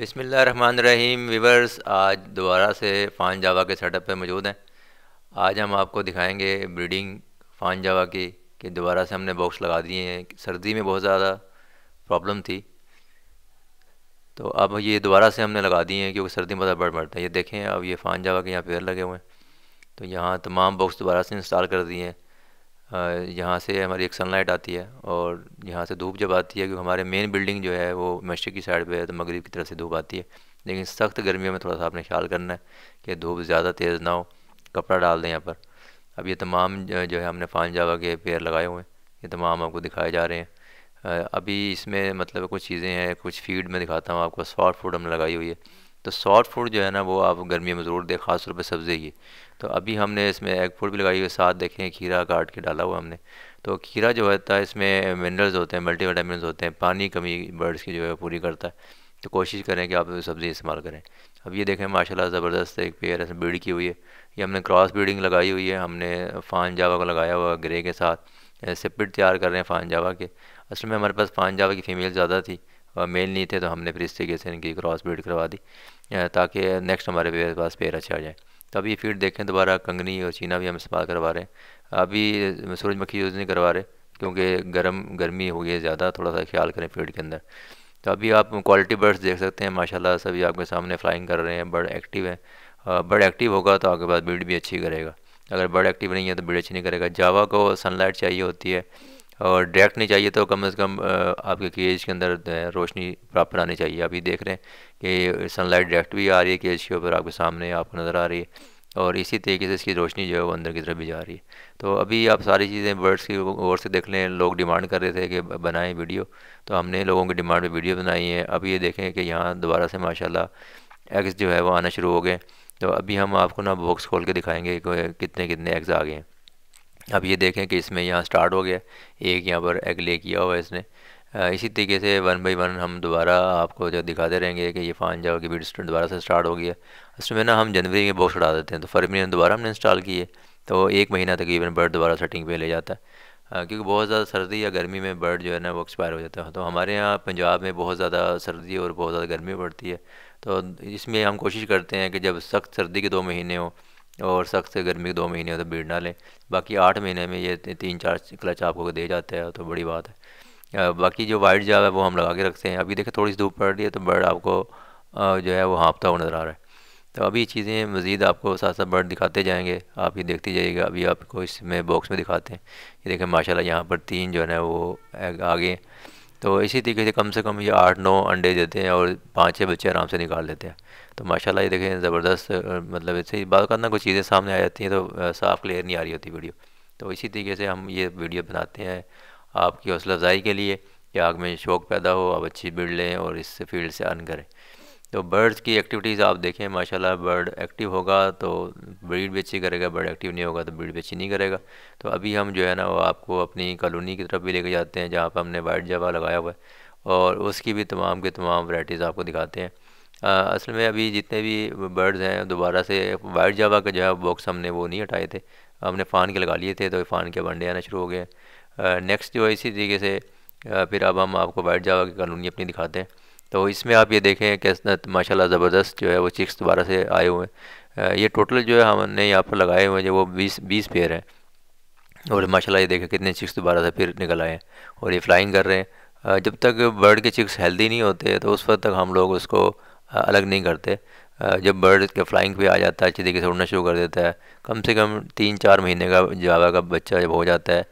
रहीम viewers आज दोबारा से फ़ान जावा के सेटअप पर मौजूद हैं आज हम आपको दिखाएंगे ब्रीडिंग फ़ान जावा की कि दोबारा से हमने बॉक्स लगा दिए हैं सर्दी में बहुत ज़्यादा प्रॉब्लम थी तो अब ये दोबारा से हमने लगा दिए हैं क्योंकि सर्दी में बहुत बढ़ पड़ता है ये देखें अब ये फ़ान जावा के यहाँ पेड़ लगे हुए हैं तो यहाँ तमाम बॉक्स दोबारा से इंस्टॉल कर दिए हैं यहाँ से हमारी एक सनलाइट आती है और यहाँ से धूप जब आती है क्योंकि हमारे मेन बिल्डिंग जो है वो मशरक़ की साइड पे है तो मगरब की तरफ से धूप आती है लेकिन सख्त गर्मियों में थोड़ा सा आपने ख्याल करना है कि धूप ज़्यादा तेज़ ना हो कपड़ा डाल दें यहाँ पर अब ये तमाम जो है हमने फान जावा के पेयर लगाए हुए हैं ये तमाम आपको दिखाए जा रहे हैं अभी इसमें मतलब कुछ चीज़ें हैं कुछ फीड में दिखाता हूँ आपको सॉफ्ट फूड हमने लगाई हुई है तो सॉफ्ट फूड जो है ना वो आप गर्मी में ज़रूर दें खास तौर पर सब्ज़ी की तो अभी हमने इसमें एग फूड भी लगाई हुई साथ देखें खीरा काट के डाला हुआ हमने तो खीरा जो होता है इसमें मिनरल्स होते हैं मल्टी वटामिन होते हैं पानी कमी बर्ड्स की जो है पूरी करता है तो कोशिश करें कि आप सब्ज़ी इस्तेमाल करें अब ये देखें माशा ज़बरदस्त एक पेयर इसमें ब्रीड की हुई है ये हमने क्रॉस ब्रीडिंग लगाई हुई है हमने फ़ान जावा को लगाया हुआ ग्रे के साथ सिपिट तैयार कर रहे हैं फ़ान जावा के असल में हमारे पास फ़ान जावा की फ़ीमेल ज़्यादा थी और मेल नहीं थे तो हमने फिर इस तरीके से इनकी क्रॉस ब्रीड करवा दी ताकि नेक्स्ट हमारे पास पेड़ अच्छा आ जाए तो अभी ये फीड देखें दोबारा कंगनी और चीना भी हम इस्तेमाल करवा रहे हैं अभी सूरजमुखी यूज़ नहीं करवा रहे क्योंकि गर्म गर्मी हो गई ज़्यादा थोड़ा सा ख्याल करें फीड के अंदर तो अभी आप क्वालिटी बर्ड्स देख सकते हैं माशाल्लाह सभी आपके सामने फ्लाइंग कर रहे हैं बर्ड एक्टिव है बर्ड एक्टिव होगा तो आपके पास ब्रीड भी अच्छी करेगा अगर बर्ड एक्टिव नहीं है तो ब्रीड अच्छी नहीं करेगा जावा को सनलाइट चाहिए होती है और डायरेक्ट नहीं चाहिए तो कम से कम आपके केज के अंदर रोशनी प्रॉपर आनी चाहिए अभी देख रहे हैं कि सनलाइट डायरेक्ट भी आ रही है केज के ऊपर आपके सामने आपको नज़र आ रही है और इसी तरीके से इसकी रोशनी जो है वो अंदर की तरफ भी जा रही है तो अभी आप सारी चीज़ें बर्ड्स की ओर से देख लें लोग डिमांड कर रहे थे कि बनाएं वीडियो तो हमने लोगों की डिमांड पे वीडियो बनाई है अभी ये देखें कि यहाँ दोबारा से माशाल्लाह एग्स जो है वो आना शुरू हो गए तो अभी हम आपको ना बॉक्स खोल के दिखाएंगे कितने कितने एग्स आ गए हैं अब ये देखें कि इसमें यहाँ स्टार्ट हो गया एक यहाँ पर एग ले किया हुआ है इसने इसी तरीके से वन बाई वन हम दोबारा आपको जो दिखाते रहेंगे कि ये फान जाओ कि बीट दोबारा से स्टार्ट हो गया उसमें ना हम जनवरी में बॉक्स उड़ा देते हैं तो फरवरी में दोबारा हमने इंस्टॉल किए तो एक महीना तकरीबन बर्ड दोबारा सेटिंग पे ले जाता है क्योंकि बहुत ज़्यादा सर्दी या गर्मी में बर्ड जो है ना वो एक्सपायर हो जाता है तो हमारे यहाँ पंजाब में बहुत ज़्यादा सर्दी और बहुत ज़्यादा गर्मी पड़ती है तो इसमें हम कोशिश करते हैं कि जब सख्त सर्दी के दो महीने हों और सख्त से गर्मी के दो महीने तो भीड़ ना लें बाकी आठ महीने में ये तीन चार क्लच आपको दे जाता है तो बड़ी बात है बाकी जो वाइट जाव है वो हम लगा के रखते हैं अभी देखें थोड़ी सी धूप पड़ रही है तो बर्ड आपको जो है वो हाँपता हुआ नज़र आ रहा है तो अभी चीज़ें मज़ीद आपको साथ साथ बर्ड दिखाते जाएंगे आप ये देखते जाइएगा अभी आपको इसमें बॉक्स में दिखाते हैं ये देखें माशाल्लाह यहाँ पर तीन जो है वो आगे तो इसी तरीके से कम से कम ये आठ नौ अंडे देते हैं और पाँच छः बच्चे आराम से निकाल लेते हैं तो माशाल्लाह ये देखें ज़बरदस्त मतलब इससे बात करना कुछ चीज़ें सामने आ जाती हैं तो साफ क्लियर नहीं आ रही होती वीडियो तो इसी तरीके से हम ये वीडियो बनाते हैं आपकी हौसला अफजाई के लिए कि आग में शौक़ पैदा हो आप अच्छी बिल्ड लें और इस फील्ड से अर्न करें तो बर्ड्स की एक्टिविटीज़ आप देखें माशाल्लाह बर्ड एक्टिव होगा तो ब्रीड भी अच्छी करेगा बर्ड एक्टिव नहीं होगा तो ब्रीड भी अच्छी नहीं करेगा तो अभी हम जो है ना वो आपको अपनी कॉलोनी की तरफ भी लेके जाते हैं जहाँ पर हमने वाइट जावा लगाया हुआ है और उसकी भी तमाम के तमाम वराइटीज़ आपको दिखाते हैं आ, असल में अभी जितने भी बर्ड्स हैं दोबारा से वाइट जावा का जो है बॉक्स हमने वो नहीं हटाए थे हमने फ़ान के लगा लिए थे तो फ़ान के वनडे आना शुरू हो गए नेक्स्ट जो है इसी तरीके से फिर अब हम आपको वाइट जावा की कॉलोनी अपनी दिखाते हैं तो इसमें आप ये देखें कि माशा ज़बरदस्त जो है वो चिक्स दोबारा से आए हुए हैं ये टोटल जो है हमने यहाँ पर लगाए हुए हैं जो वो बीस बीस पेयर हैं और माशाल्लाह ये देखें कितने चिक्स दोबारा से फिर निकल आए हैं और ये फ्लाइंग कर रहे हैं जब तक बर्ड के चिक्स हेल्दी नहीं होते तो उस वक्त तक हम लोग उसको अलग नहीं करते जब बर्ड के फ्लाइंग पे आ जाता है अच्छी तरीके से उड़ना शुरू कर देता है कम से कम तीन चार महीने का जावा का बच्चा जब हो जाता है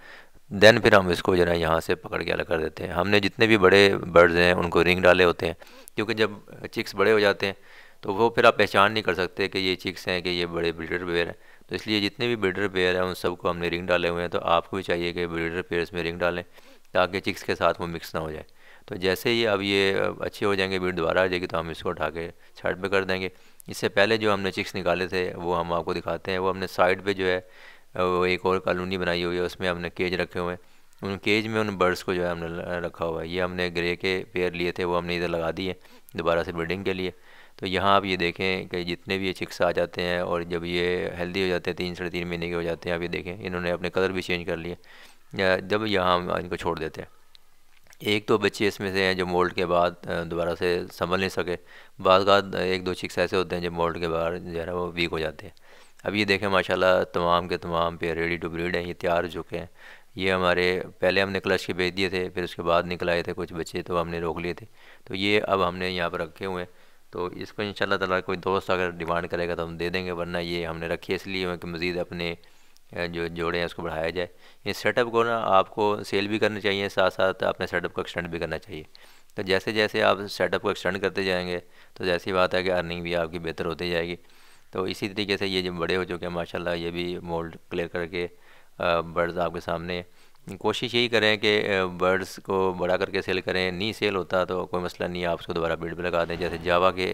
देन फिर हम इसको जो है यहाँ से पकड़ के अलग कर देते हैं हमने जितने भी बड़े बर्ड्स हैं उनको रिंग डाले होते हैं क्योंकि जब चिक्स बड़े हो जाते हैं तो वो फिर आप पहचान नहीं कर सकते कि ये चिक्स हैं कि ये बड़े ब्रीडर पेयर हैं तो इसलिए जितने भी ब्रीडर पेयर हैं उन सबको हमने रिंग डाले हुए हैं तो आपको भी चाहिए कि ब्रीडर पेयर्स में रिंग डालें ताकि चिक्स के साथ वो मिक्स ना हो जाए तो जैसे ही अब ये अच्छे हो जाएंगे ब्रीड दोबारा आ जाएगी तो हम इसको उठा के छाइड पर कर देंगे इससे पहले जो हमने चिक्स निकाले थे वो हम आपको दिखाते हैं वो हमने साइड पर जो है वो एक और कॉलोनी बनाई हुई है उसमें हमने केज रखे हुए हैं उन केज में उन बर्ड्स को जो है हमने रखा हुआ है ये हमने ग्रे के पेयर लिए थे वो हमने इधर लगा दिए दोबारा से ब्रीडिंग के लिए तो यहाँ आप ये देखें कि जितने भी ये चिक्स आ जाते हैं और जब ये हेल्दी हो जाते हैं तीन साढ़े तीन महीने के हो जाते हैं आप ये देखें इन्होंने अपने कलर भी चेंज कर लिए जब यहाँ हम इनको छोड़ देते हैं एक तो बच्चे इसमें से हैं जो मोल्ड के बाद दोबारा से संभल नहीं सके बाद एक दो चिक्स ऐसे होते हैं जो मोल्ड के बाद जो है वो वीक हो जाते हैं अब ये देखें माशाल्लाह तमाम के तमाम पे रेडी टू ब्रीड हैं ये तैयार हो चुके हैं ये हमारे पहले हमने क्लच के भेज दिए थे फिर उसके बाद निकल आए थे कुछ बच्चे तो हमने रोक लिए थे तो ये अब हमने यहाँ पर रखे हुए हैं तो इसको इन तला कोई दोस्त अगर डिमांड करेगा तो हम दे देंगे वरना ये हमने है इसलिए कि मज़ीद अपने जो जोड़े हैं उसको बढ़ाया जाए इस सेटअप को ना आपको सेल भी करना चाहिए साथ साथ अपने सेटअप को एक्सटेंड भी करना चाहिए तो जैसे जैसे आप सेटअप को एक्सटेंड करते जाएंगे तो जैसी बात है कि अर्निंग भी आपकी बेहतर होती जाएगी तो इसी तरीके से ये जब बड़े हो चुके हैं माशाल्लाह ये भी मोल्ड क्लियर करके बर्ड्स आपके सामने कोशिश यही करें कि बर्ड्स को बड़ा करके सेल करें नहीं सेल होता तो कोई मसला नहीं आप उसको दोबारा ब्रीड पर लगा दें जैसे जावा के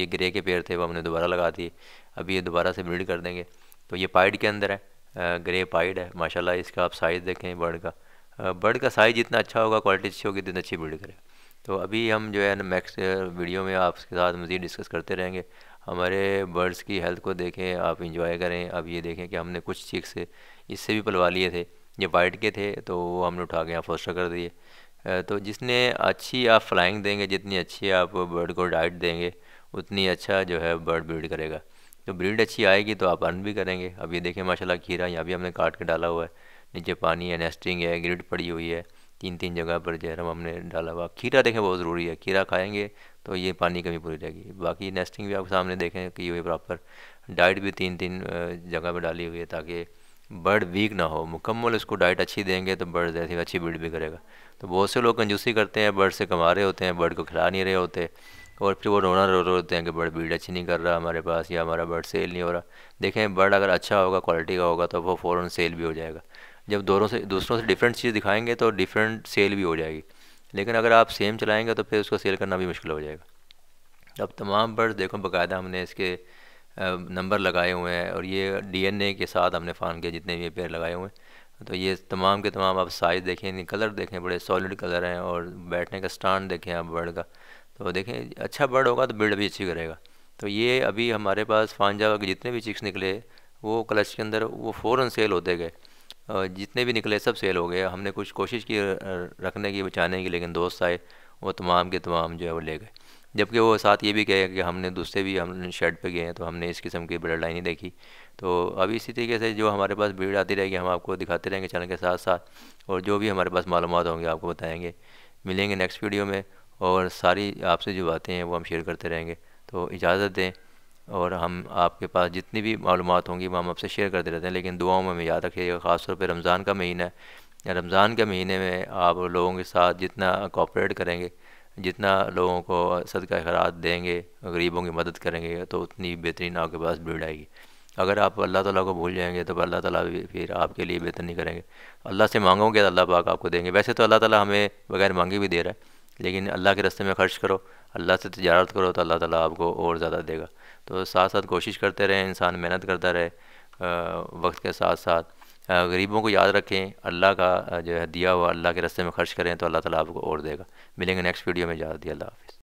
ये ग्रे के पेड़ थे वो हमने दोबारा लगा दिए अभी ये दोबारा से ब्रीड कर देंगे तो ये पाइड के अंदर है ग्रे पाइड है माशाल्लाह इसका आप साइज़ देखें बर्ड का बर्ड का साइज़ जितना अच्छा होगा क्वालिटी अच्छी होगी उतनी अच्छी ब्रीड करें तो अभी हम जो है ना नेक्स्ट वीडियो में आपके साथ मज़ीद डिस्कस करते रहेंगे हमारे बर्ड्स की हेल्थ को देखें आप इंजॉय करें अब ये देखें कि हमने कुछ चीख से इससे भी पलवा लिए थे ये वाइट के थे तो वो हमने उठा के यहाँ फोस्टर कर दिए तो जिसने अच्छी आप फ्लाइंग देंगे जितनी अच्छी आप बर्ड को डाइट देंगे उतनी अच्छा जो है बर्ड ब्रीड करेगा तो ब्रीड अच्छी आएगी तो आप अर्न भी करेंगे अब ये देखें माशाल्लाह खीरा यहाँ भी हमने काट के डाला हुआ है नीचे पानी है नेस्टिंग है ग्रिड पड़ी हुई है तीन तीन जगह पर जो है हम हमने डाला हुआ खीरा देखें बहुत ज़रूरी है खीरा खाएंगे तो ये पानी कमी पूरी रहेगी बाकी नेस्टिंग भी आप सामने देखें कि ये प्रॉपर डाइट भी तीन तीन जगह पर डाली हुई है ताकि बर्ड वीक ना हो मुकम्मल उसको डाइट अच्छी देंगे तो बर्ड जैसे अच्छी बिल्ड भी करेगा तो बहुत से लोग कंजूसी करते हैं बर्ड से कमा रहे होते हैं बर्ड को खिला नहीं रहे होते और फिर वो रोना रो रहे होते हैं कि बर्ड बीड अच्छी नहीं कर रहा हमारे पास या हमारा बर्ड सेल नहीं हो रहा देखें बर्ड अगर अच्छा होगा क्वालिटी का होगा तो वो फ़ौर सेल भी हो जाएगा जब दोनों से दूसरों से डिफरेंट चीज़ दिखाएंगे तो डिफरेंट सेल भी हो जाएगी लेकिन अगर आप सेम चलाएंगे तो फिर उसको सेल करना भी मुश्किल हो जाएगा अब तमाम बर्ड देखो बाकायदा हमने इसके नंबर लगाए हुए हैं और ये डीएनए के साथ हमने फ़ान के जितने भी पेड़ लगाए हुए हैं तो ये तमाम के तमाम आप साइज़ देखें कलर देखें बड़े सॉलिड कलर हैं और बैठने का स्टैंड देखें आप बर्ड का तो देखें अच्छा बर्ड होगा तो बिल्ड भी अच्छी करेगा तो ये अभी हमारे पास फानजा के जितने भी चिक्स निकले वो क्लच के अंदर वो फ़ौरन सेल होते गए जितने भी निकले सब सेल हो गए हमने कुछ कोशिश की रखने की बचाने की लेकिन दोस्त आए वो तमाम के तमाम जो है वो ले गए जबकि वो साथ ये भी कहे कि हमने दूसरे भी हम शर्ट पे गए हैं तो हमने इस किस्म की ब्लड लाइन देखी तो अभी इसी तरीके से जो हमारे पास भीड़ आती रहेगी हम आपको दिखाते रहेंगे चैनल के साथ साथ और जो भी हमारे पास मालूम होंगे आपको बताएँगे मिलेंगे नेक्स्ट वीडियो में और सारी आपसे जो बातें हैं वो हम शेयर करते रहेंगे तो इजाज़त दें और हम आपके पास जितनी भी मालूम होंगी वो हम आपसे शेयर करते रहते हैं लेकिन दुआओं में हमें याद रखिएगा ख़ास तौर पर रमज़ान का महीना है रमज़ान के महीने में आप लोगों के साथ जितना कॉपरेट करेंगे जितना लोगों को सदका खरात देंगे गरीबों की मदद करेंगे तो उतनी बेहतरीन आपके पास भीड़ आएगी अगर आप अल्लाह ताला को भूल जाएंगे तो अल्लाह ताला भी फिर आपके लिए बेहतर नहीं करेंगे अल्लाह से मांगोगे तो अल्लाह पाक आपको देंगे वैसे तो अल्लाह ताला हमें बगैर मांगे भी दे रहा है लेकिन अल्लाह के रस्ते में ख़र्च करो अल्लाह से तजारत करो तो अल्लाह ताला आपको और ज़्यादा देगा तो साथ साथ कोशिश करते रहें इंसान मेहनत करता रहे वक्त के साथ साथ गरीबों को याद रखें अल्लाह का जो है दिया हुआ अल्लाह के रस्ते में खर्च करें तो अल्लाह ताला आपको और देगा मिलेंगे नेक्स्ट वीडियो में याद दिया अल्लाह हाफ़